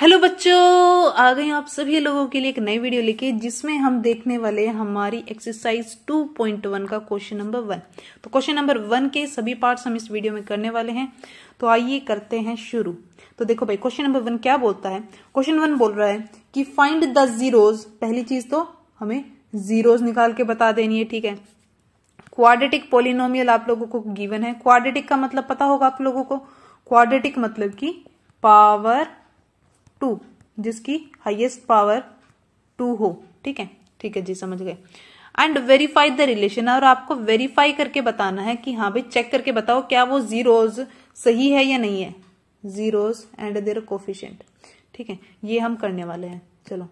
hello बच्चों आ गए आप सभी लोगों के लिए एक नई वीडियो लेके जिसमें हम देखने वाले हैं हमारी एक्सरसाइज 2.1 का क्वेश्चन नंबर वन तो क्वेश्चन नंबर वन के सभी पार्ट्स हम इस वीडियो में करने वाले हैं तो आइए करते हैं शुरू तो देखो भाई क्वेश्चन नंबर वन क्या बोलता है क्वेश्चन वन बोल रहा है कि फाइंड द जीरोज पहली चीज तो हमें जीरोज निकाल के बता देनी है ठीक है क्वाड्रेटिक पोलिनोमियल आप लोगों को गिवन है क्वाड्रेटिक का मतलब पता होगा आप लोगों को क्वाड्रेटिक मतलब की पावर टू जिसकी हाइएस्ट पावर टू हो ठीक है ठीक है जी समझ गए एंड वेरीफाई द रिलेशन और आपको वेरीफाई करके बताना है कि हाँ भाई चेक करके बताओ क्या वो जीरोज सही है या नहीं है जीरोज एंड देर कोफिशेंट ठीक है ये हम करने वाले हैं चलो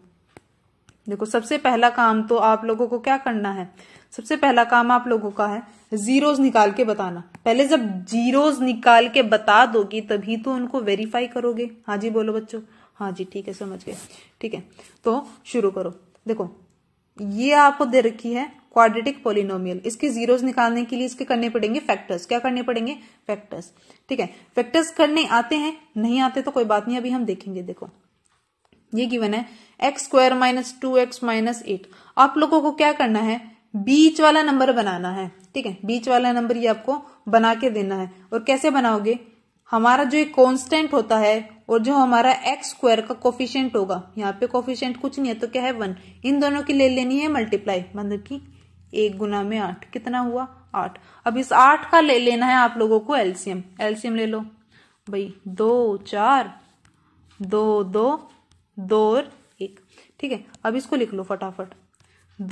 देखो सबसे पहला काम तो आप लोगों को क्या करना है सबसे पहला काम आप लोगों का है जीरोज निकाल के बताना पहले जब जीरोज निकाल के बता दोगी तभी तो उनको वेरीफाई करोगे हाँ जी बोलो बच्चों हाँ जी ठीक है समझ गए ठीक है तो शुरू करो देखो ये आपको दे रखी है क्वाड्रेटिक पोलिनोमियल इसके जीरोस निकालने के लिए इसके करने पड़ेंगे फैक्टर्स क्या करने पड़ेंगे फैक्टर्स ठीक है फैक्टर्स करने आते हैं नहीं आते तो कोई बात नहीं अभी हम देखेंगे देखो ये गिवन है x square minus two x minus eight आप लोगों को क्या करना है बीच वाला नंबर बनाना है ठीक है बीच वाला नंबर ये आपको बना के देना है और कैसे बनाओगे हमारा जो एक कॉन्स्टेंट होता है और जो हमारा एक्स स्क्वायर का कोफिशियंट होगा यहाँ पे कोफिशियंट कुछ नहीं है तो क्या है वन इन दोनों की ले लेनी है मल्टीप्लाई मतलब की एक गुना में आठ कितना हुआ आठ अब इस आठ का ले लेना है आप लोगों को एल्सियम एल्सियम ले लो भाई दो चार दो दो दो और एक ठीक है अब इसको लिख लो फटाफट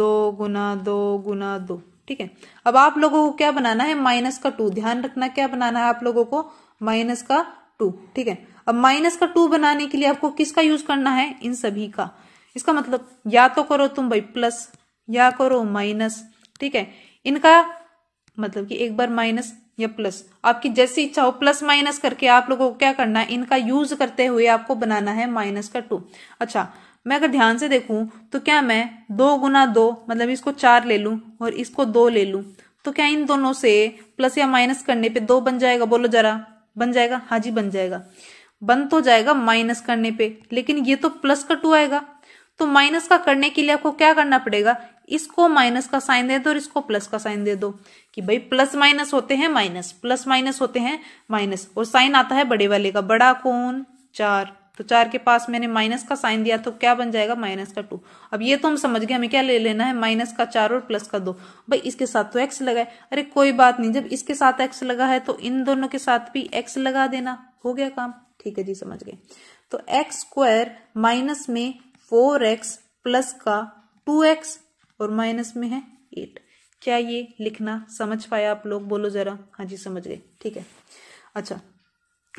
दो गुना दो गुना दो ठीक है अब आप लोगों को क्या बनाना है माइनस का टू ध्यान रखना क्या बनाना है आप लोगों को माइनस का टू ठीक है अब माइनस का टू बनाने के लिए आपको किसका यूज करना है इन सभी का इसका मतलब या तो करो तुम भाई प्लस या करो माइनस ठीक है इनका मतलब कि एक बार माइनस या प्लस आपकी जैसी इच्छा हो प्लस माइनस करके आप लोगों को क्या करना है इनका यूज करते हुए आपको बनाना है माइनस का टू अच्छा मैं अगर ध्यान से देखूं तो क्या मैं दो गुना दो मतलब इसको चार ले लूं और इसको दो ले लूं तो क्या इन दोनों से प्लस या माइनस करने पे दो बन जाएगा बोलो जरा बन जाएगा हाँ जी बन जाएगा बन तो जाएगा माइनस करने पे लेकिन ये तो प्लस का टू आएगा तो माइनस का करने के लिए आपको क्या करना पड़ेगा इसको माइनस का साइन दे दो और इसको प्लस का साइन दे दो कि भाई प्लस माइनस होते हैं माइनस प्लस माइनस होते हैं माइनस और साइन आता है बड़े वाले का बड़ा कौन चार तो चार के पास मैंने माइनस का साइन दिया तो क्या बन जाएगा माइनस का टू अब ये तो हम समझ गए हमें क्या ले लेना है माइनस का चार और प्लस का दो भाई इसके साथ तो एक्स लगाए अरे कोई बात नहीं जब इसके साथ एक्स लगा है तो इन दोनों के साथ भी एक्स लगा देना हो गया काम ठीक है जी समझ गए तो एक्स स्क्वायर माइनस में फोर एक्स प्लस का टू एक्स और माइनस में है एट क्या ये लिखना समझ पाया आप लोग बोलो जरा हाँ जी समझ गए ठीक है अच्छा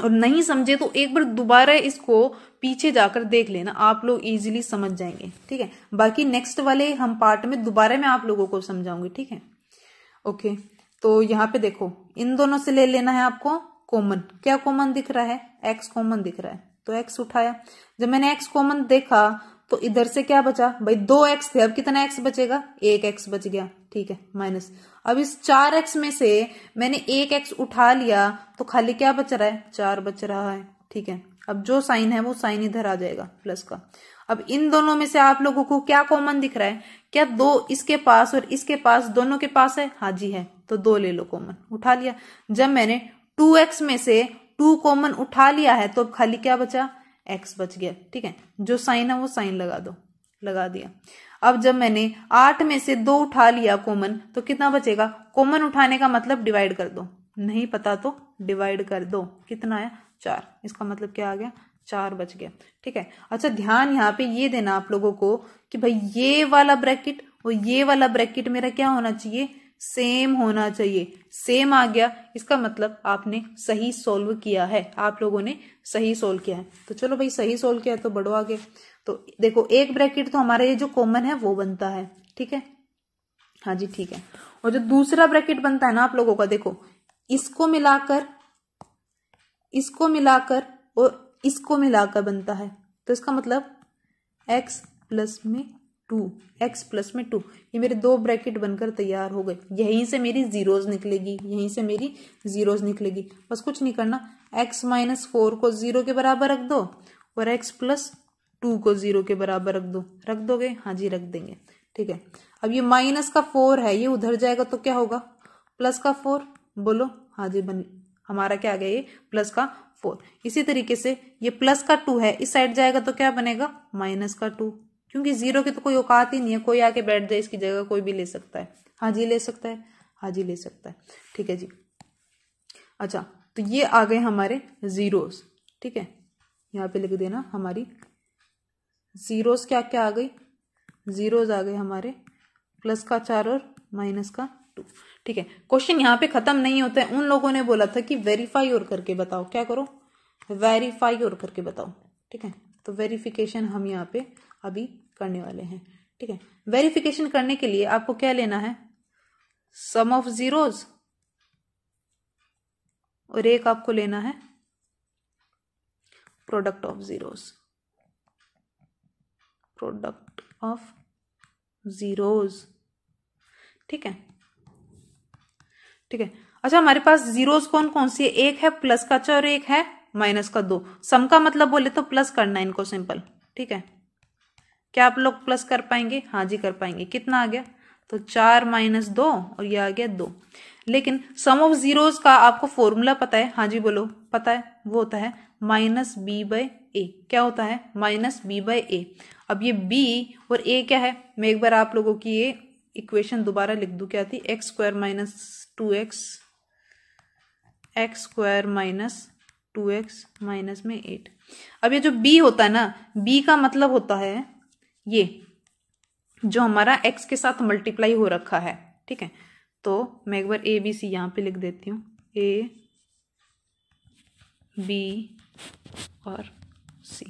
और नहीं समझे तो एक बार दोबारा इसको पीछे जाकर देख लेना आप लोग इजीली समझ जाएंगे ठीक है बाकी नेक्स्ट वाले हम पार्ट में दोबारा मैं आप लोगों को समझाऊंगी ठीक है ओके तो यहाँ पे देखो इन दोनों से ले लेना है आपको कॉमन क्या कॉमन दिख रहा है एक्स कॉमन दिख रहा है तो एक्स उठाया जब मैंने एक्स कॉमन देखा तो इधर से क्या बचा भाई दो एक्स थे अब कितना एक्स बचेगा एक एक्स बच गया ठीक है माइनस अब इस चार एक्स में से मैंने एक एक्स उठा लिया तो खाली क्या बच रहा है चार बच रहा है ठीक है अब जो साइन है वो साइन इधर आ जाएगा प्लस का अब इन दोनों में से आप लोगों को क्या कॉमन दिख रहा है क्या दो इसके पास और इसके पास दोनों के पास है हाँ जी है तो दो ले लो कॉमन उठा लिया जब मैंने टू एक्स में से टू कॉमन उठा लिया है तो अब खाली क्या बचा एक्स बच गया ठीक है जो साइन है वो साइन लगा दो लगा दिया अब जब मैंने आठ में से दो उठा लिया कॉमन तो कितना बचेगा कॉमन उठाने का मतलब डिवाइड कर दो नहीं पता तो डिवाइड कर दो कितना आया चार इसका मतलब क्या आ गया चार बच गया ठीक है अच्छा ध्यान यहाँ पे ये देना आप लोगों को कि भाई ये वाला ब्रैकेट और ये वाला ब्रैकेट मेरा क्या होना चाहिए सेम होना चाहिए सेम आ गया इसका मतलब आपने सही सोल्व किया है आप लोगों ने सही सोल्व किया है तो चलो भाई सही सोल्व किया है तो बढ़ो आगे तो देखो एक ब्रैकेट तो हमारा ये जो कॉमन है वो बनता है ठीक है हाँ जी ठीक है और जो दूसरा ब्रैकेट बनता है ना आप लोगों का देखो इसको मिलाकर इसको मिलाकर और इसको मिलाकर बनता है तो इसका मतलब एक्स प्लस में टू एक्स प्लस में टू ये मेरे दो ब्रैकेट बनकर तैयार हो गए यहीं से मेरी जीरोज निकलेगी यहीं से मेरी जीरोज निकलेगी बस कुछ नहीं करना एक्स माइनस फोर को जीरो के बराबर रख दो और एक्स प्लस टू को जीरो के बराबर रख दो रख दोगे हाँ जी रख देंगे ठीक है अब ये माइनस का फोर है ये उधर जाएगा तो क्या होगा प्लस का फोर बोलो हाँ जी बन हमारा क्या आ गया ये प्लस का फोर इसी तरीके से ये प्लस का टू है इस साइड जाएगा तो क्या बनेगा माइनस का टू क्योंकि जीरो की तो कोई औकात ही नहीं है कोई आके बैठ जाए इसकी जगह कोई भी ले सकता है हाँ जी ले सकता है हाँ जी ले सकता है ठीक है जी अच्छा तो ये आ गए हमारे जीरोस ठीक है यहाँ पे लिख देना हमारी ज़ीरोस क्या क्या आ गई ज़ीरोज़ आ गए हमारे प्लस का चार और माइनस का टू ठीक है क्वेश्चन यहाँ पे ख़त्म नहीं होता है उन लोगों ने बोला था कि वेरीफाई और करके बताओ क्या करो वेरीफाई और करके बताओ ठीक है तो वेरिफिकेशन हम यहाँ पे अभी करने वाले हैं ठीक है वेरिफिकेशन करने के लिए आपको क्या लेना है सम ऑफ जीरोज और एक आपको लेना है product of zeros product of zeros ठीक है ठीक है अच्छा हमारे पास जीरोज कौन कौन सी है एक है प्लस का चार अच्छा और एक है माइनस का दो सम का मतलब बोले तो प्लस करना इनको सिंपल ठीक है क्या आप लोग प्लस कर पाएंगे हाँ जी कर पाएंगे कितना आ गया तो चार माइनस दो और ये आ गया दो लेकिन सम ऑफ जीरोज का आपको फॉर्मूला पता है हाँ जी बोलो पता है वो होता है माइनस बी बाई ए क्या होता है माइनस बी बाई ए अब ये बी और ए क्या है मैं एक बार आप लोगों की ये इक्वेशन दोबारा लिख दू क्या थी x square minus two x x square minus two x minus में एट अब ये जो बी होता है ना बी का मतलब होता है ये जो हमारा एक्स के साथ मल्टीप्लाई हो रखा है ठीक है तो मैं एक बार ए बी सी यहां पे लिख देती हूँ ए बी और सी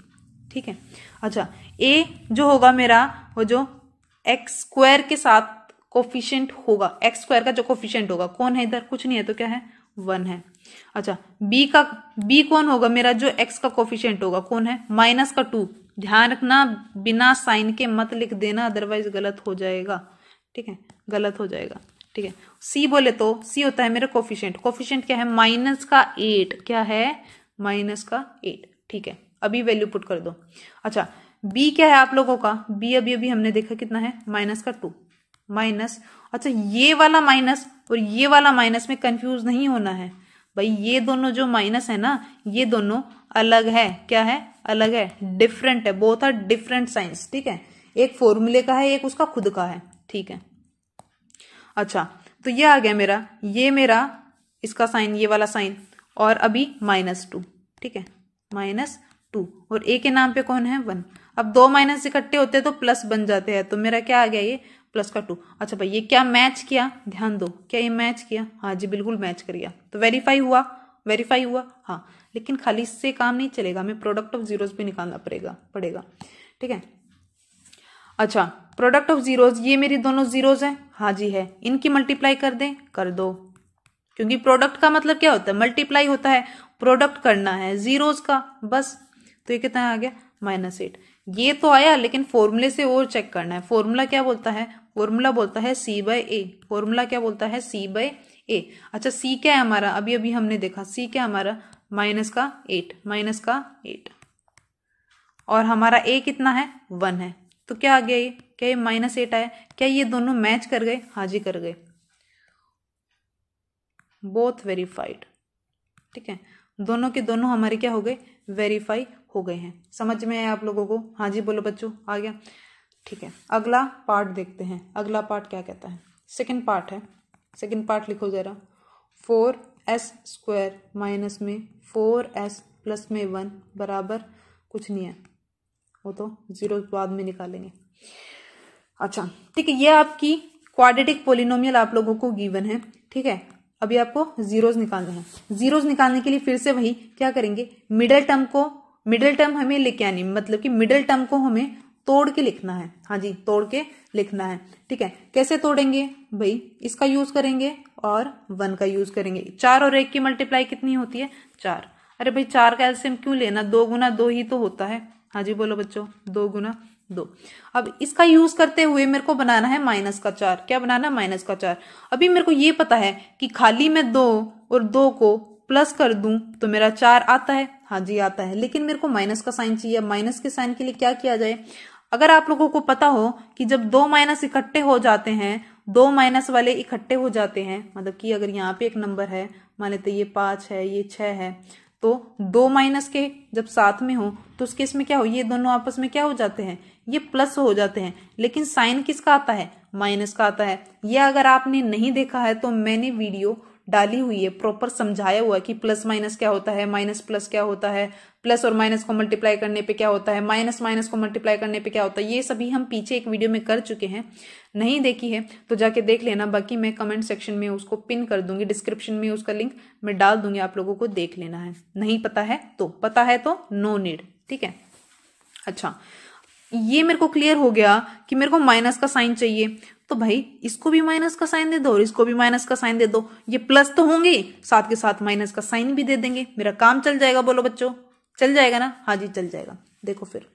ठीक है अच्छा ए जो होगा मेरा वो जो एक्स स्क्वायर के साथ कोफिशियंट होगा एक्स स्क्वायर का जो कोफिशियंट होगा कौन है इधर कुछ नहीं है तो क्या है वन है अच्छा बी का बी कौन होगा मेरा जो एक्स का कोफिशियंट होगा कौन है माइनस का टू ध्यान रखना बिना साइन के मत लिख देना अदरवाइज गलत हो जाएगा ठीक है गलत हो जाएगा ठीक है सी बोले तो सी होता है मेरा कोफिशियंट कोफिशियंट क्या है माइनस का एट क्या है माइनस का एट ठीक है अभी वैल्यू पुट कर दो अच्छा बी क्या है आप लोगों का बी अभी अभी हमने देखा कितना है माइनस का टू माइनस अच्छा ये वाला माइनस और ये वाला माइनस में कंफ्यूज नहीं होना है भाई ये दोनों जो माइनस है ना ये दोनों अलग है क्या है अलग है डिफरेंट है बहुत आर डिफरेंट साइंस ठीक है एक फॉर्मूले का है एक उसका खुद का है ठीक है अच्छा तो ये आ गया मेरा ये मेरा इसका साइन ये वाला साइन और अभी माइनस टू ठीक है माइनस टू और ए के नाम पे कौन है वन अब दो माइनस इकट्ठे होते हैं तो प्लस बन जाते हैं तो मेरा क्या आ गया ये प्लस का टू अच्छा भाई ये क्या मैच किया ध्यान दो क्या ये मैच किया हाँ जी बिल्कुल मैच कर गया तो वेरीफाई हुआ वेरीफाई हुआ हाँ लेकिन खाली इससे काम नहीं चलेगा हमें प्रोडक्ट ऑफ जीरोज भी निकालना पड़ेगा पड़ेगा ठीक है अच्छा प्रोडक्ट ऑफ जीरोज ये मेरी दोनों जीरोज हैं हाँ जी है इनकी मल्टीप्लाई कर दें कर दो क्योंकि प्रोडक्ट का मतलब क्या होता है मल्टीप्लाई होता है प्रोडक्ट करना है जीरोज का बस तो ये कितना आ गया माइनस एट ये तो आया लेकिन फॉर्मूले से और चेक करना है फॉर्मूला क्या बोलता है फॉर्मूला बोलता है सी बाय ए फॉर्मूला क्या बोलता है सी बाय ए अच्छा सी क्या है हमारा अभी अभी हमने देखा सी क्या हमारा माइनस का एट माइनस का एट और हमारा ए कितना है वन है तो क्या आ गया ये क्या ये माइनस एट आया क्या ये दोनों मैच कर गए हाँ जी कर गए बोथ वेरीफाइड ठीक है दोनों के दोनों हमारे क्या हो गए वेरीफाई हो गए हैं समझ में आया आप लोगों को हाँ जी बोलो बच्चों आ गया ठीक है अगला पार्ट देखते हैं अगला पार्ट क्या कहता है सेकेंड पार्ट है सेकेंड पार्ट लिखो जरा फोर एस स्क्वायर माइनस में फोर एस प्लस में वन बराबर कुछ नहीं है वो तो जीरो बाद में निकालेंगे अच्छा ठीक है ये आपकी क्वाड्रेटिक पोलिनोमियल आप लोगों को गिवन है ठीक है अभी आपको जीरोज निकालने हैं जीरोज निकालने के लिए फिर से वही क्या करेंगे मिडल टर्म को मिडिल टर्म हमें लेके आनी मतलब कि मिडिल टर्म को हमें तोड़ के लिखना है हाँ जी तोड़ के लिखना है ठीक है कैसे तोड़ेंगे भाई इसका यूज करेंगे और वन का यूज करेंगे चार और एक की मल्टीप्लाई कितनी होती है चार अरे भाई चार का एल्सियम क्यों लेना दो गुना दो ही तो होता है हाँ जी बोलो बच्चों दो गुना दो अब इसका यूज करते हुए मेरे को बनाना है माइनस का चार क्या बनाना है माइनस का चार अभी मेरे को ये पता है कि खाली मैं दो और दो को प्लस कर दूं तो मेरा चार आता है हाँ जी आता है लेकिन मेरे को माइनस का साइन चाहिए माइनस के साइन के लिए क्या किया जाए अगर आप लोगों को पता हो कि जब दो माइनस इकट्ठे हो जाते हैं दो माइनस वाले इकट्ठे हो जाते हैं मतलब कि अगर यहाँ पे एक नंबर है मान लेते ये पांच है ये छह है तो दो माइनस के जब साथ में हो तो उस केस में क्या हो ये दोनों आपस में क्या हो जाते हैं ये प्लस हो जाते हैं लेकिन साइन किसका आता है माइनस का आता है यह अगर आपने नहीं देखा है तो मैंने वीडियो डाली हुई है प्रॉपर समझाया हुआ है कि प्लस माइनस क्या होता है माइनस प्लस क्या होता है प्लस और माइनस को मल्टीप्लाई करने पे क्या होता है माइनस माइनस को मल्टीप्लाई करने पे क्या होता है ये सभी हम पीछे एक वीडियो में कर चुके हैं नहीं देखी है तो जाके देख लेना बाकी मैं कमेंट सेक्शन में उसको पिन कर दूंगी डिस्क्रिप्शन में उसका लिंक मैं डाल दूंगी आप लोगों को देख लेना है नहीं पता है तो पता है तो नो नीड ठीक है अच्छा ये मेरे को क्लियर हो गया कि मेरे को माइनस का साइन चाहिए तो भाई इसको भी माइनस का साइन दे दो और इसको भी माइनस का साइन दे दो ये प्लस तो होंगे साथ के साथ माइनस का साइन भी दे देंगे मेरा काम चल जाएगा बोलो बच्चों चल जाएगा ना हाँ जी चल जाएगा देखो फिर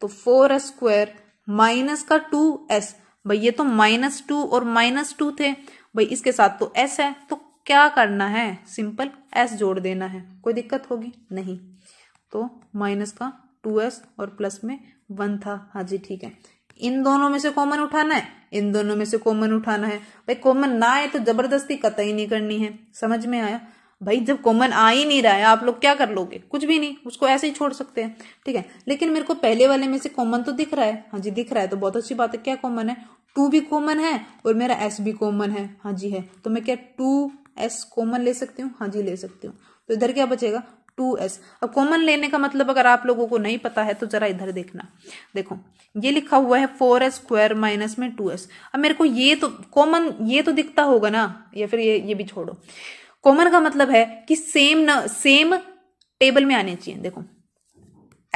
तो फोर स्क्वायर माइनस का टू एस भाई ये तो माइनस टू और माइनस टू थे भाई इसके साथ तो एस है तो क्या करना है सिंपल एस जोड़ देना है कोई दिक्कत होगी नहीं तो माइनस का टू एस और प्लस में वन था हाँ जी ठीक है इन दोनों में से कॉमन उठाना है इन दोनों में से कॉमन उठाना है भाई कॉमन ना आए तो जबरदस्ती कतई नहीं करनी है समझ में आया भाई जब कॉमन आ ही नहीं रहा है आप लोग क्या कर लोगे कुछ भी नहीं उसको ऐसे ही छोड़ सकते हैं ठीक है लेकिन मेरे को पहले वाले में से कॉमन तो दिख रहा है हाँ जी दिख रहा है तो बहुत अच्छी बात है क्या कॉमन है टू भी कॉमन है और मेरा एस भी कॉमन है हाँ जी है तो मैं क्या टू एस कॉमन ले सकती हूँ हाँ जी ले सकती हूँ तो इधर क्या बचेगा टू एस अब कॉमन लेने का मतलब अगर आप लोगों को नहीं पता है तो जरा इधर देखना देखो ये लिखा हुआ है फोर एस स्क्वायर माइनस में टू एस अब मेरे को ये तो कॉमन ये तो दिखता होगा ना या फिर ये ये भी छोड़ो कॉमन का मतलब है कि सेम न सेम टेबल में आने चाहिए देखो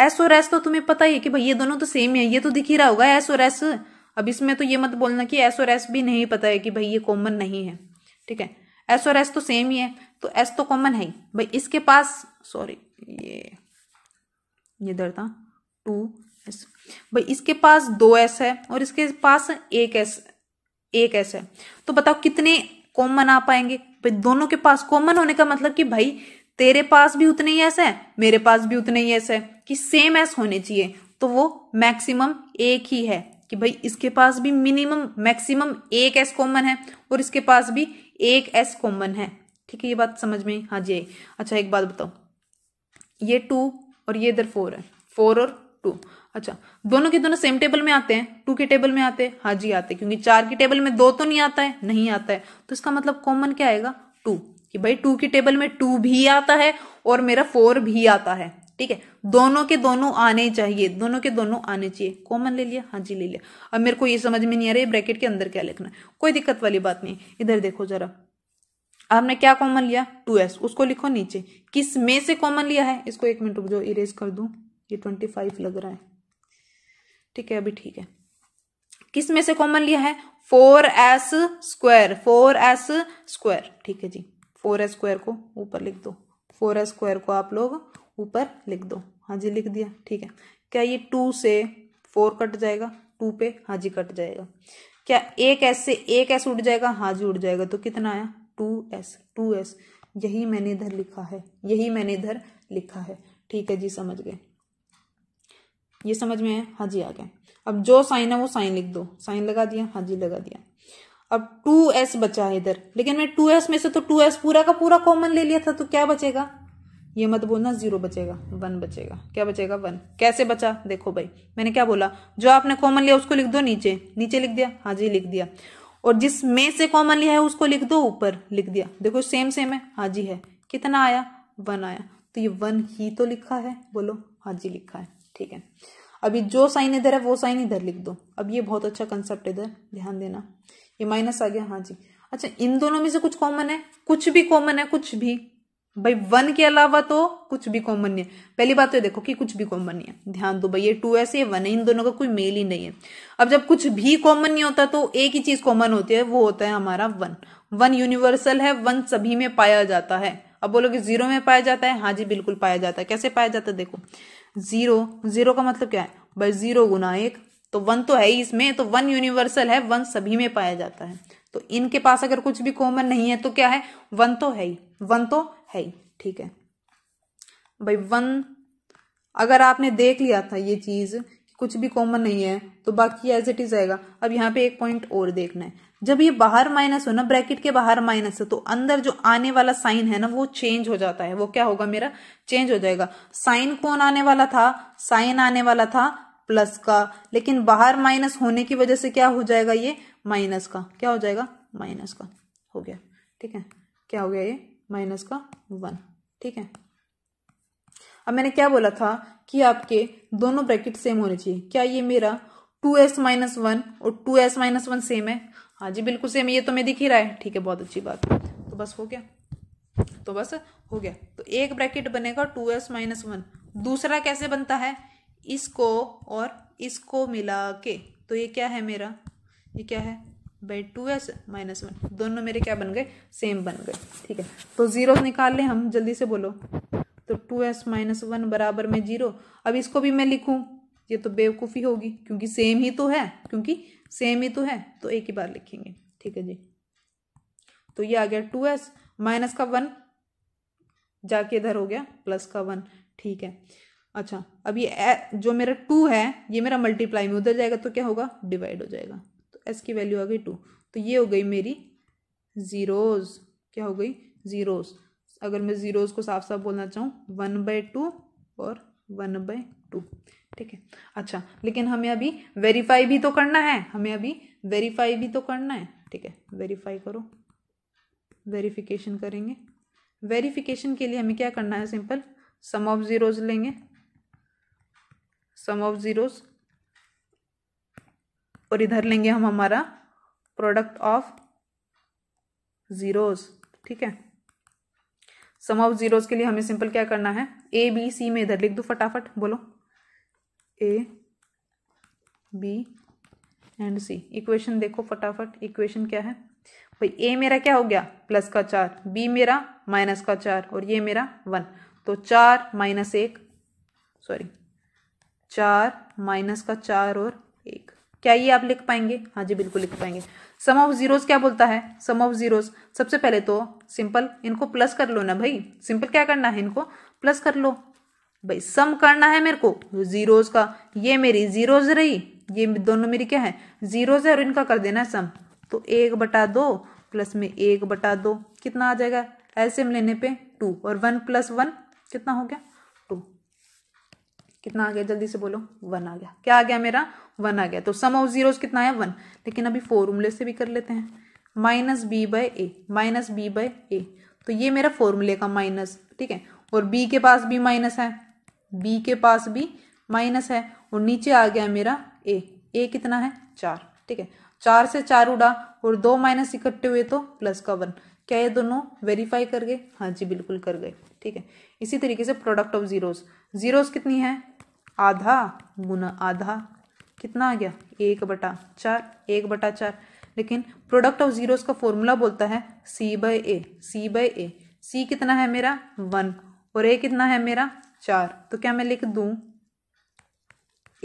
एस और एस तो तुम्हें पता ही है कि भाई ये दोनों तो सेम है ये तो दिख ही रहा होगा एस और एस अब इसमें तो ये मत बोलना कि एस और एस भी नहीं पता है कि भाई ये कॉमन नहीं है ठीक है एस और एस तो सेम ही है तो एस तो कॉमन है ही भाई इसके पास सॉरी ये ये इधर था टू एस भाई इसके पास दो एस है और इसके पास एक एस एक एस है तो बताओ कितने कॉमन आ पाएंगे भाई दोनों के पास कॉमन होने का मतलब कि भाई तेरे पास भी उतने ही एस है मेरे पास भी उतने ही एस है कि सेम एस होने चाहिए तो वो मैक्सिमम एक ही है कि भाई इसके पास भी मिनिमम मैक्सिमम एक एस कॉमन है और इसके पास भी एक एस कॉमन है ठीक है ये बात समझ में हाँ जी आई अच्छा एक बात बताओ ये टू और ये इधर फोर है फोर और टू अच्छा दोनों के दोनों सेम टेबल में आते हैं टू के टेबल में आते हैं हाँ जी आते हैं क्योंकि चार के टेबल में दो तो नहीं आता है नहीं आता है तो इसका मतलब कॉमन क्या आएगा टू कि भाई टू के टेबल में टू भी आता है और मेरा फोर भी आता है ठीक है दोनों के दोनों आने चाहिए दोनों के दोनों आने चाहिए कॉमन ले लिया हाँ जी ले लिया अब मेरे को ये समझ में नहीं आ रहा है ब्रैकेट के अंदर क्या लिखना है कोई दिक्कत वाली बात नहीं इधर देखो जरा आपने क्या कॉमन लिया टू एस उसको लिखो नीचे किस में से कॉमन लिया है इसको एक मिनट रुक जाओ इरेज कर दू ये ट्वेंटी फाइव लग रहा है ठीक है अभी ठीक है किस में से कॉमन लिया है four s square four s square ठीक है जी फोर एस स्क्वायर को ऊपर लिख दो फोर एस स्क्वायर को आप लोग ऊपर लिख दो हाँ जी लिख दिया ठीक है क्या ये टू से फोर कट जाएगा टू पे हाँ जी कट जाएगा क्या एक एस से एक एस उड़ जाएगा हाँ जी उड़ जाएगा तो कितना आया टू एस टू एस यही मैंने इधर लिखा है यही मैंने इधर लिखा है ठीक है जी समझ गए ये समझ में आया हाँ जी आ गया अब जो साइन है वो साइन लिख दो साइन लगा दिया हाँ जी लगा दिया अब टू एस बचा है इधर लेकिन मैं टू एस में से तो टू एस पूरा का पूरा कॉमन ले लिया था तो क्या बचेगा ये मत बोलना जीरो बचेगा वन बचेगा क्या बचेगा वन कैसे बचा देखो भाई मैंने क्या बोला जो आपने कॉमन लिया उसको लिख दो नीचे नीचे लिख दिया हाँ जी लिख दिया और जिस में से कॉमन लिया है उसको लिख दो ऊपर लिख दिया देखो सेम सेम है हाँ जी है कितना आया वन आया तो ये वन ही तो लिखा है बोलो हाँ जी लिखा है ठीक है अभी जो साइन इधर है वो साइन इधर लिख दो अब ये बहुत अच्छा कंसेप्ट इधर ध्यान देना ये माइनस आ गया हाँ जी अच्छा इन दोनों में से कुछ कॉमन है कुछ भी कॉमन है कुछ भी भाई वन के अलावा तो कुछ भी कॉमन नहीं है पहली बात तो देखो कि कुछ भी कॉमन नहीं है ध्यान दो भाई ये टू ऐसे वन है इन दोनों का कोई मेल ही नहीं है अब जब कुछ भी कॉमन नहीं होता तो एक ही चीज कॉमन होती है वो होता है हमारा वन वन यूनिवर्सल है वन सभी में पाया जाता है अब बोलोगे जीरो में पाया जाता है हाँ जी बिल्कुल पाया जाता है कैसे पाया जाता है देखो जीरो जीरो का मतलब क्या है भाई जीरो गुना एक तो वन तो है ही इसमें तो वन यूनिवर्सल है वन सभी में पाया जाता है तो इनके पास अगर कुछ भी कॉमन नहीं है तो क्या है वन तो है ही वन तो है ही ठीक है भाई वन अगर आपने देख लिया था ये चीज़ कुछ भी कॉमन नहीं है तो बाकी एज इट इज आएगा अब यहाँ पे एक पॉइंट और देखना है जब ये बाहर माइनस हो ना ब्रैकेट के बाहर माइनस है तो अंदर जो आने वाला साइन है ना वो चेंज हो जाता है वो क्या होगा मेरा चेंज हो जाएगा साइन कौन आने वाला था साइन आने वाला था प्लस का लेकिन बाहर माइनस होने की वजह से क्या हो जाएगा ये माइनस का क्या हो जाएगा माइनस का हो गया ठीक है क्या हो गया ये माइनस का वन ठीक है अब मैंने क्या बोला था कि आपके दोनों ब्रैकेट सेम होने चाहिए क्या ये मेरा टू एस माइनस वन और two s minus one same है हाँ जी बिल्कुल सेम ये तो मैं दिख ही रहा है ठीक है बहुत अच्छी बात तो बस हो गया तो बस हो गया तो एक ब्रैकेट बनेगा टू एस माइनस वन दूसरा कैसे बनता है इसको और इसको मिला के तो ये क्या है मेरा ये क्या है by two s minus one दोनों मेरे क्या बन गए सेम बन गए ठीक है तो जीरो निकाल लें हम जल्दी से बोलो तो टू एस माइनस वन बराबर में जीरो अब इसको भी मैं लिखूं ये तो बेवकूफ़ी होगी क्योंकि सेम ही तो है क्योंकि सेम ही तो है तो एक ही बार लिखेंगे ठीक है जी तो ये आ गया टू एस माइनस का वन जाके इधर हो गया प्लस का वन ठीक है अच्छा अब ये जो मेरा टू है ये मेरा मल्टीप्लाई में उधर जाएगा तो क्या होगा डिवाइड हो जाएगा एस की वैल्यू आ गई टू तो ये हो गई मेरी ज़ीरोज़ क्या हो गई ज़ीरोज़ अगर मैं ज़ीरोज़ को साफ साफ बोलना चाहूँ वन बाई टू और वन बाई टू ठीक है अच्छा लेकिन हमें अभी वेरीफाई भी तो करना है हमें अभी वेरीफाई भी तो करना है ठीक है वेरीफाई करो वेरीफिकेशन करेंगे वेरीफिकेशन के लिए हमें क्या करना है सिंपल सम ऑफ ज़ीरोज़ लेंगे सम ऑफ ज़ीरोज़ और इधर लेंगे हम हमारा प्रोडक्ट ऑफ जीरोज ठीक है सम ऑफ जीरोज के लिए हमें सिंपल क्या करना है ए बी सी में इधर लिख दो फटाफट बोलो A B and C equation देखो फटाफट इक्वेशन क्या है भाई ए मेरा क्या हो गया प्लस का चार बी मेरा माइनस का चार और ये मेरा वन तो चार माइनस एक सॉरी चार माइनस का चार और क्या ये आप लिख पाएंगे हाँ जी बिल्कुल लिख पाएंगे सम ऑफ जीरोज क्या बोलता है सम ऑफ जीरोज सबसे पहले तो सिंपल इनको प्लस कर लो ना भाई सिंपल क्या करना है इनको प्लस कर लो भाई सम करना है मेरे को जीरोज का ये मेरी जीरोज रही ये दोनों मेरी क्या है जीरोज है और इनका कर देना है सम तो एक बटा दो प्लस में एक बटा दो कितना आ जाएगा ऐसे में लेने पे टू और वन प्लस वन कितना हो गया कितना आ गया जल्दी से बोलो वन आ गया क्या आ गया मेरा वन आ गया तो सम ऑफ जीरोस कितना आया वन लेकिन अभी फॉर्मूले से भी कर लेते हैं minus B by A minus B by A तो ये मेरा फॉर्मूले का माइनस ठीक है और बी के पास भी माइनस है बी के पास भी माइनस है और नीचे आ गया मेरा ए ए कितना है चार ठीक है चार से चार उड़ा और दो माइनस इकट्ठे हुए तो प्लस का वन क्या ये दोनों वेरीफाई कर गए हाँ जी बिल्कुल कर गए ठीक है इसी तरीके से प्रोडक्ट ऑफ जीरोस जीरोस कितनी है आधा गुना आधा कितना आ गया एक बटा चार एक बटा चार लेकिन प्रोडक्ट ऑफ जीरोस का फॉर्मूला बोलता है सी बाई ए सी बाई ए सी कितना है मेरा वन और ए कितना है मेरा चार तो क्या मैं लिख दूं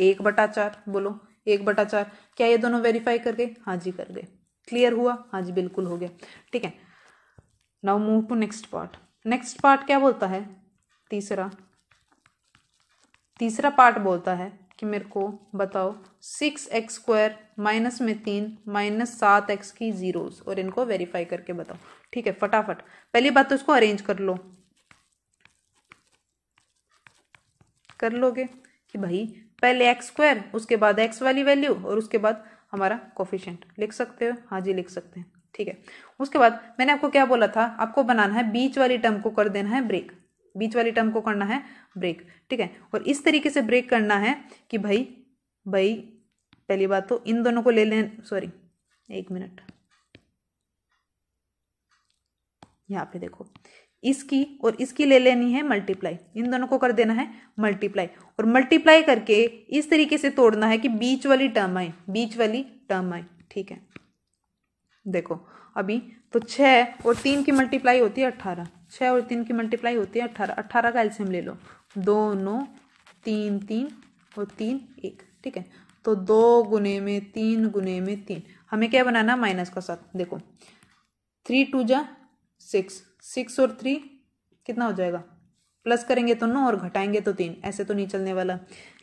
एक बटा चार बोलो एक बटा चार क्या ये दोनों वेरीफाई कर गए हाँ जी कर गए क्लियर हुआ हाँ जी बिल्कुल हो गया ठीक है now move to next part next part क्या बोलता है तीसरा तीसरा पार्ट बोलता है कि मेरे को बताओ सिक्स एक्स स्क्वायर माइनस में तीन माइनस सात एक्स की ज़ीरोस और इनको वेरीफाई करके बताओ ठीक है फटाफट पहली बात तो इसको अरेंज कर लो कर लोगे कि भाई पहले एक्स स्क्वायर उसके बाद एक्स वाली वैल्यू और उसके बाद हमारा कोफिशेंट लिख सकते हो हाँ जी लिख सकते हैं ठीक है उसके बाद मैंने आपको क्या बोला था आपको बनाना है बीच वाली टर्म को कर देना है ब्रेक बीच वाली टर्म को करना है ब्रेक ठीक है और इस तरीके से ब्रेक करना है कि भाई भाई पहली बात तो इन दोनों को ले लें सॉरी एक मिनट यहाँ पे देखो इसकी और इसकी ले लेनी है मल्टीप्लाई इन दोनों को कर देना है मल्टीप्लाई और मल्टीप्लाई करके इस तरीके से तोड़ना है कि बीच वाली टर्म आए बीच वाली टर्म आए ठीक है देखो अभी तो छः और तीन की मल्टीप्लाई होती है अट्ठारह छः और तीन की मल्टीप्लाई होती है अट्ठारह अट्ठारह का एल्सियम ले लो दो नौ तीन तीन और तीन एक ठीक है तो दो गुने में तीन गुने में तीन हमें क्या बनाना माइनस का साथ देखो थ्री टू जा सिक्स सिक्स और थ्री कितना हो जाएगा प्लस करेंगे तो नौ और घटाएंगे तो तीन ऐसे तो नहीं चलने वाला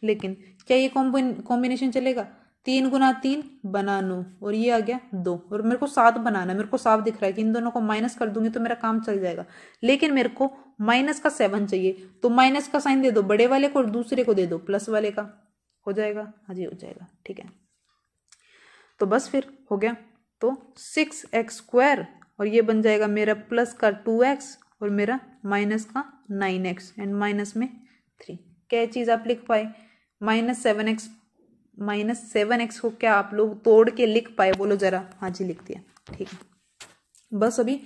लेकिन क्या ये कॉम्बिनेशन चलेगा तीन गुना तीन बना नौ और ये आ गया दो और मेरे को सात बनाना मेरे को साफ दिख रहा है कि इन दोनों को माइनस कर दूंगी तो मेरा काम चल जाएगा लेकिन मेरे को माइनस का सेवन चाहिए तो माइनस का साइन दे दो बड़े वाले को और दूसरे को दे दो प्लस वाले का हो जाएगा हाँ जी हो जाएगा ठीक है तो बस फिर हो गया तो सिक्स एक्स स्क्वायर और ये बन जाएगा मेरा प्लस का टू एक्स और मेरा माइनस का नाइन एक्स एंड माइनस में थ्री क्या चीज़ आप लिख पाए minus seven x minus seven x को क्या आप लोग तोड़ के लिख पाए बोलो जरा हाँ जी लिख दिया ठीक है बस अभी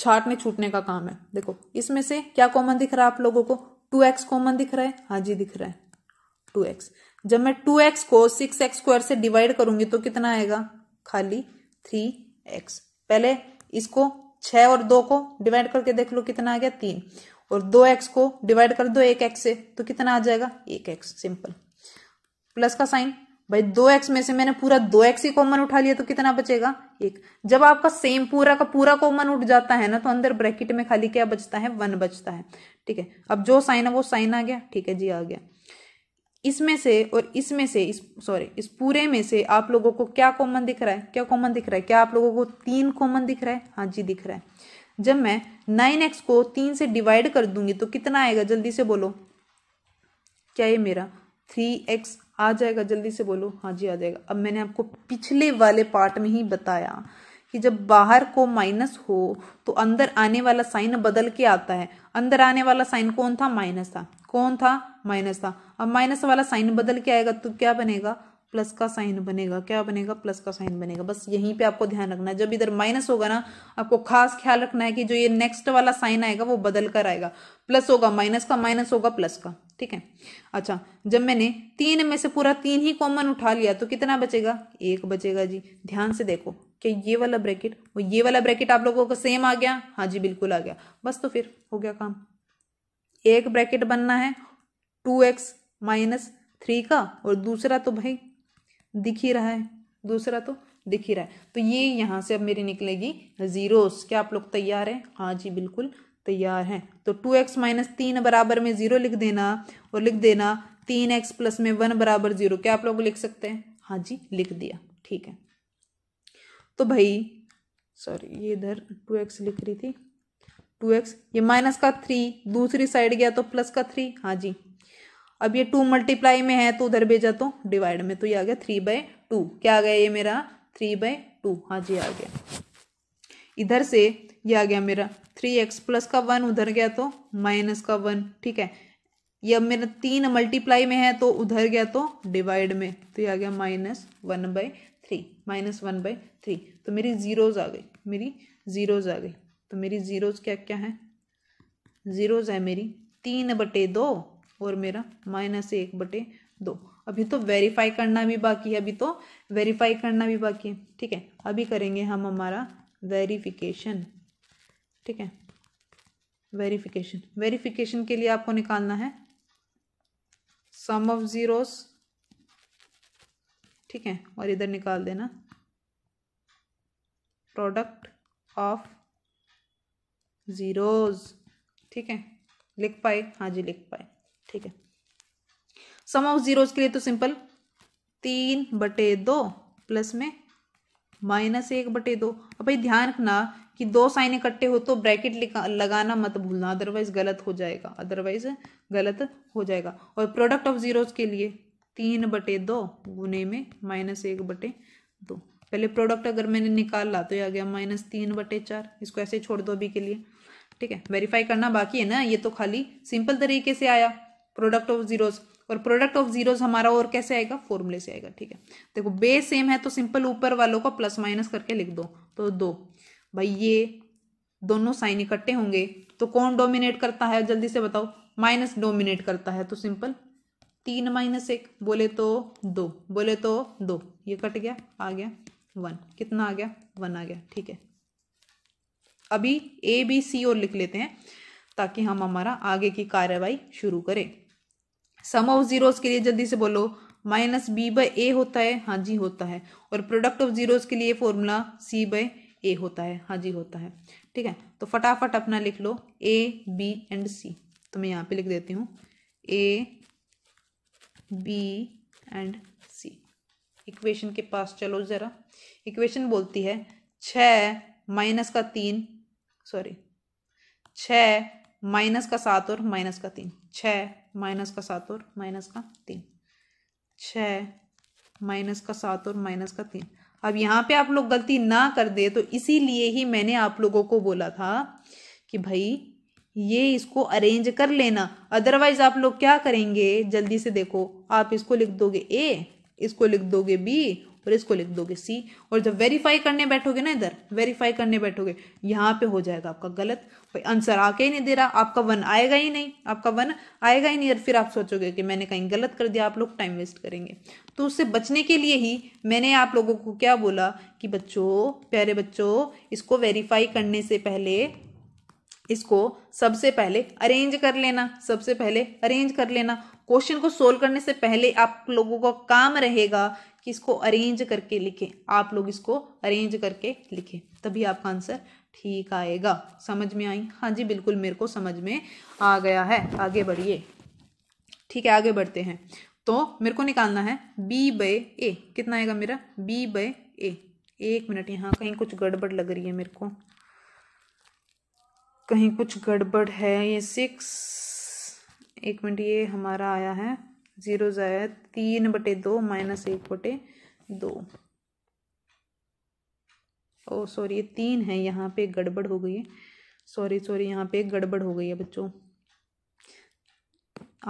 छाट में छूटने का काम है देखो इसमें से क्या कॉमन दिख रहा है आप लोगों को टू एक्स कॉमन दिख रहा है हाँ जी दिख रहा है टू एक्स जब मैं टू एक्स को सिक्स एक्स स्क्वायर से डिवाइड करूंगी तो कितना आएगा खाली थ्री एक्स पहले इसको छ और दो को डिवाइड करके देख लो कितना आ गया तीन और दो एक्स को डिवाइड कर दो एक एक्स से तो कितना आ जाएगा एक एक्स सिंपल प्लस का साइन भाई दो एक्स में से मैंने पूरा दो एक्स ही कॉमन उठा लिया तो कितना बचेगा एक जब आपका सेम पूरा का पूरा कॉमन उठ जाता है ना तो अंदर ब्रैकेट में खाली क्या बचता है वन बचता है ठीक है अब जो साइन है वो साइन आ गया ठीक है जी आ गया इसमें से और इसमें से इस सॉरी इस पूरे में से आप लोगों को क्या कॉमन दिख रहा है क्या कॉमन दिख रहा है क्या आप लोगों को तीन कॉमन दिख रहा है हाँ जी दिख रहा है जब मैं नाइन एक्स को तीन से डिवाइड कर दूंगी तो कितना आएगा जल्दी से बोलो क्या ये मेरा थ्री एक्स आ जाएगा जल्दी से बोलो हाँ जी आ जाएगा अब मैंने आपको पिछले वाले पार्ट में ही बताया कि जब बाहर को माइनस हो तो अंदर आने वाला साइन बदल के आता है अंदर आने वाला साइन कौन था माइनस था कौन था माइनस था अब माइनस वाला साइन बदल के आएगा तो क्या बनेगा प्लस का साइन बनेगा क्या बनेगा प्लस का साइन बनेगा बस यहीं पे आपको ध्यान रखना है जब इधर माइनस होगा ना आपको खास ख्याल रखना है कि जो ये नेक्स्ट वाला साइन आएगा वो बदल कर आएगा प्लस होगा माइनस का माइनस होगा प्लस का ठीक है अच्छा जब मैंने तीन में से पूरा तीन ही कॉमन उठा लिया तो कितना बचेगा एक बचेगा जी ध्यान से देखो क्या ये वाला ब्रैकेट और ये वाला ब्रैकेट आप लोगों का सेम आ गया हाँ जी बिल्कुल आ गया बस तो फिर हो गया काम एक ब्रैकेट बनना है टू एक्स माइनस थ्री का और दूसरा तो भाई दिख ही रहा है दूसरा तो दिख ही रहा है तो ये यहाँ से अब मेरी निकलेगी ज़ीरोस क्या आप लोग तैयार हैं हाँ जी बिल्कुल तैयार हैं तो टू एक्स माइनस तीन बराबर में ज़ीरो लिख देना और लिख देना तीन एक्स प्लस में वन बराबर ज़ीरो क्या आप लोग लिख सकते हैं हाँ जी लिख दिया ठीक है तो भाई सॉरी ये इधर टू एक्स लिख रही थी टू एक्स ये माइनस का थ्री दूसरी साइड गया तो प्लस का थ्री हाँ जी अब ये टू मल्टीप्लाई में है तो उधर भेजा तो डिवाइड में तो ये आ गया थ्री बाय टू क्या आ गया ये मेरा थ्री बाय टू हाँ जी आ गया इधर से ये आ गया मेरा थ्री एक्स प्लस का वन उधर गया तो माइनस का वन ठीक है ये अब मेरा तीन मल्टीप्लाई में है तो उधर गया तो डिवाइड में तो ये आ गया minus one by three minus one by three तो मेरी ज़ीरोज़ आ गई मेरी ज़ीरोज़ आ गई तो मेरी ज़ीरोज़ क्या क्या है ज़ीरोज़ है मेरी तीन बटे दो और मेरा माइनस एक बटे दो अभी तो वेरीफाई करना भी बाकी है अभी तो वेरीफाई करना भी बाकी है ठीक है अभी करेंगे हम हमारा वेरीफिकेशन ठीक है वेरीफिकेशन वेरीफिकेशन के लिए आपको निकालना है सम ऑफ ज़ीरोस ठीक है और इधर निकाल देना प्रोडक्ट ऑफ जीरोस ठीक है लिख पाए हाँ जी लिख पाए ठीक है सम ऑफ जीरोज के लिए तो सिंपल तीन बटे दो प्लस में माइनस एक बटे दो अब भाई ध्यान रखना कि दो साइन इकट्ठे हो तो ब्रैकेट लगाना मत भूलना अदरवाइज गलत हो जाएगा अदरवाइज गलत हो जाएगा और प्रोडक्ट ऑफ जीरोज के लिए तीन बटे दो गुने में माइनस एक बटे दो पहले प्रोडक्ट अगर मैंने निकाला तो ये आ गया माइनस तीन बटे चार इसको ऐसे छोड़ दो अभी के लिए ठीक है वेरीफाई करना बाकी है ना ये तो खाली सिंपल तरीके से आया प्रोडक्ट ऑफ जीरोज और प्रोडक्ट ऑफ जीरोज हमारा और कैसे आएगा फॉर्मूले से आएगा ठीक है देखो बे सेम है तो सिंपल ऊपर वालों को प्लस माइनस करके लिख दो तो दो भाई ये दोनों साइन इकट्ठे होंगे तो कौन डोमिनेट करता है जल्दी से बताओ माइनस डोमिनेट करता है तो सिंपल तीन माइनस एक बोले तो दो बोले तो दो ये कट गया आ गया वन कितना आ गया वन आ गया ठीक है अभी ए बी सी और लिख लेते हैं ताकि हम हमारा आगे की कार्यवाही शुरू करें सम ऑफ जीरोस के लिए जल्दी से बोलो माइनस बी बाई ए होता है हाँ जी होता है और प्रोडक्ट ऑफ जीरोस के लिए फॉर्मूला सी बाई ए होता है हाँ जी होता है ठीक है तो फटाफट अपना लिख लो ए बी एंड सी तो मैं यहाँ पे लिख देती हूँ A B and C equation के पास चलो ज़रा इक्वेशन बोलती है छ माइनस का तीन सॉरी छ माइनस का सात और माइनस का तीन छ माइनस का सात और माइनस का तीन छ माइनस का सात और माइनस का तीन अब यहाँ पे आप लोग गलती ना कर दे तो इसीलिए ही मैंने आप लोगों को बोला था कि भाई ये इसको अरेंज कर लेना अदरवाइज आप लोग क्या करेंगे जल्दी से देखो आप इसको लिख दोगे ए इसको लिख दोगे बी पर इसको लिख दोगे सी और जब वेरीफाई करने बैठोगे ना इधर वेरीफाई करने बैठोगे यहाँ पे हो जाएगा आपका गलत भाई आंसर आके ही नहीं दे रहा आपका वन आएगा ही नहीं आपका वन आएगा ही नहीं और फिर आप सोचोगे कि मैंने कहीं गलत कर दिया आप लोग टाइम वेस्ट करेंगे तो उससे बचने के लिए ही मैंने आप लोगों को क्या बोला कि बच्चों प्यारे बच्चों इसको वेरीफाई करने से पहले इसको सबसे पहले अरेंज कर लेना सबसे पहले अरेंज कर लेना क्वेश्चन को सोल्व करने से पहले आप लोगों का काम रहेगा कि इसको अरेंज करके लिखें आप लोग इसको अरेंज करके लिखें तभी आपका आंसर ठीक आएगा समझ में आई हाँ जी बिल्कुल मेरे को समझ में आ गया है आगे बढ़िए ठीक है आगे बढ़ते हैं तो मेरे को निकालना है बी बे ए कितना आएगा मेरा बी बे ए एक मिनट यहाँ कहीं कुछ गड़बड़ लग रही है मेरे को कहीं कुछ गड़बड़ है ये सिक्स एक मिनट ये हमारा आया है जीरो जाया तीन बटे दो माइनस एक बटे दो ओ सॉरी ये तीन है यहाँ पे गड़बड़ हो गई है सॉरी सॉरी यहाँ पे गड़बड़ हो गई है बच्चों